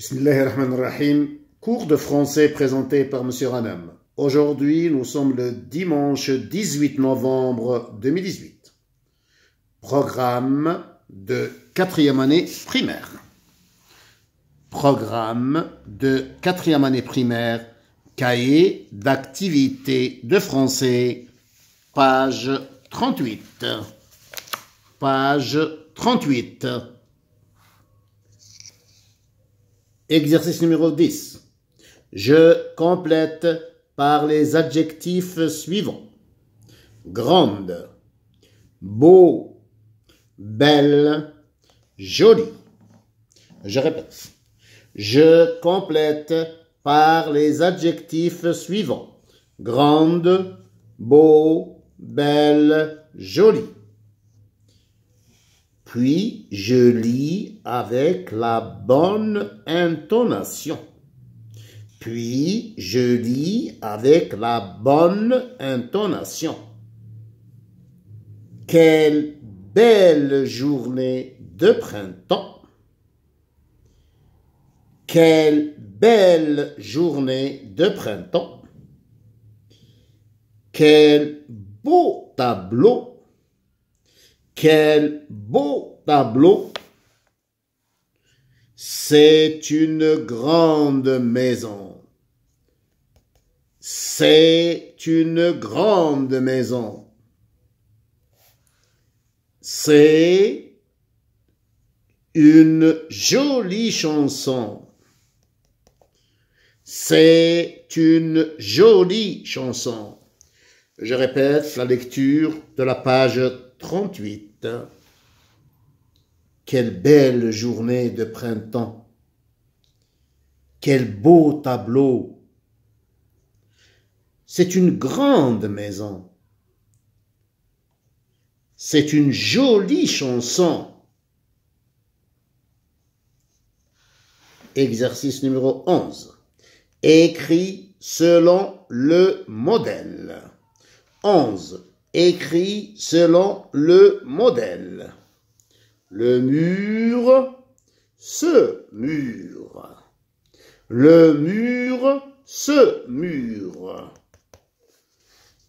Bismillahirrahmanirrahim. Cours de français présenté par M. Ranam. Aujourd'hui, nous sommes le dimanche 18 novembre 2018. Programme de quatrième année primaire. Programme de quatrième année primaire. Cahier d'activité de français. Page 38. Page 38. Exercice numéro 10. Je complète par les adjectifs suivants. Grande, beau, belle, jolie. Je répète. Je complète par les adjectifs suivants. Grande, beau, belle, jolie puis je lis avec la bonne intonation. Puis je lis avec la bonne intonation. Quelle belle journée de printemps. Quelle belle journée de printemps. Quel beau tableau quel beau tableau C'est une grande maison. C'est une grande maison. C'est une jolie chanson. C'est une jolie chanson. Je répète la lecture de la page 38. Hein. Quelle belle journée de printemps. Quel beau tableau. C'est une grande maison. C'est une jolie chanson. Exercice numéro 11. Écrit selon le modèle. 11 écrit selon le modèle. Le mur, ce mur. Le mur, ce mur.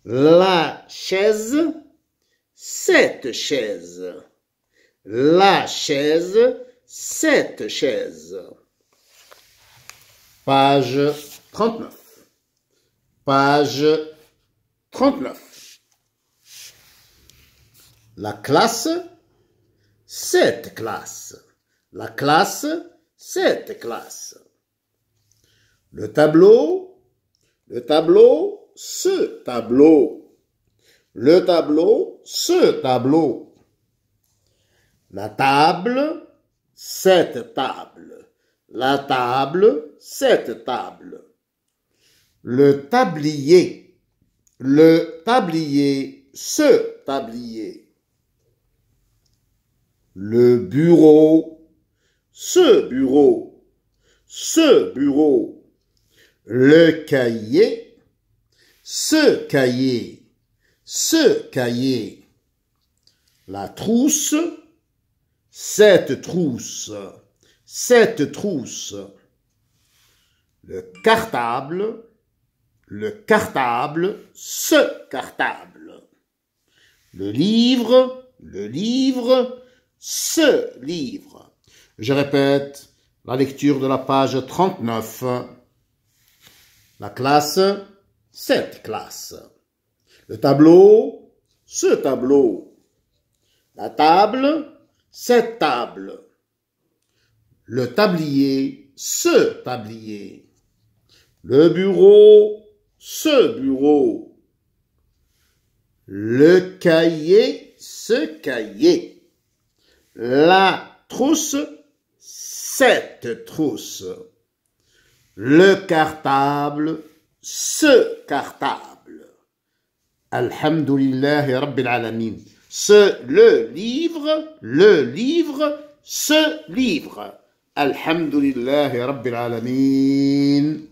La chaise, cette chaise. La chaise, cette chaise. Page 39. Page 39. La classe, cette classe. La classe, cette classe. Le tableau, le tableau, ce tableau. Le tableau, ce tableau. La table, cette table. La table, cette table. Le tablier, le tablier, ce tablier le bureau, ce bureau, ce bureau, le cahier, ce cahier, ce cahier, la trousse, cette trousse, cette trousse, le cartable, le cartable, ce cartable, le livre, le livre, ce livre. Je répète la lecture de la page 39. La classe, cette classe. Le tableau, ce tableau. La table, cette table. Le tablier, ce tablier. Le bureau, ce bureau. Le cahier, ce cahier la trousse, cette trousse, le cartable, ce cartable. Alhamdulillah Rabbil Alamin. Ce, le livre, le livre, ce livre. Alhamdulillah Rabbil Alamin.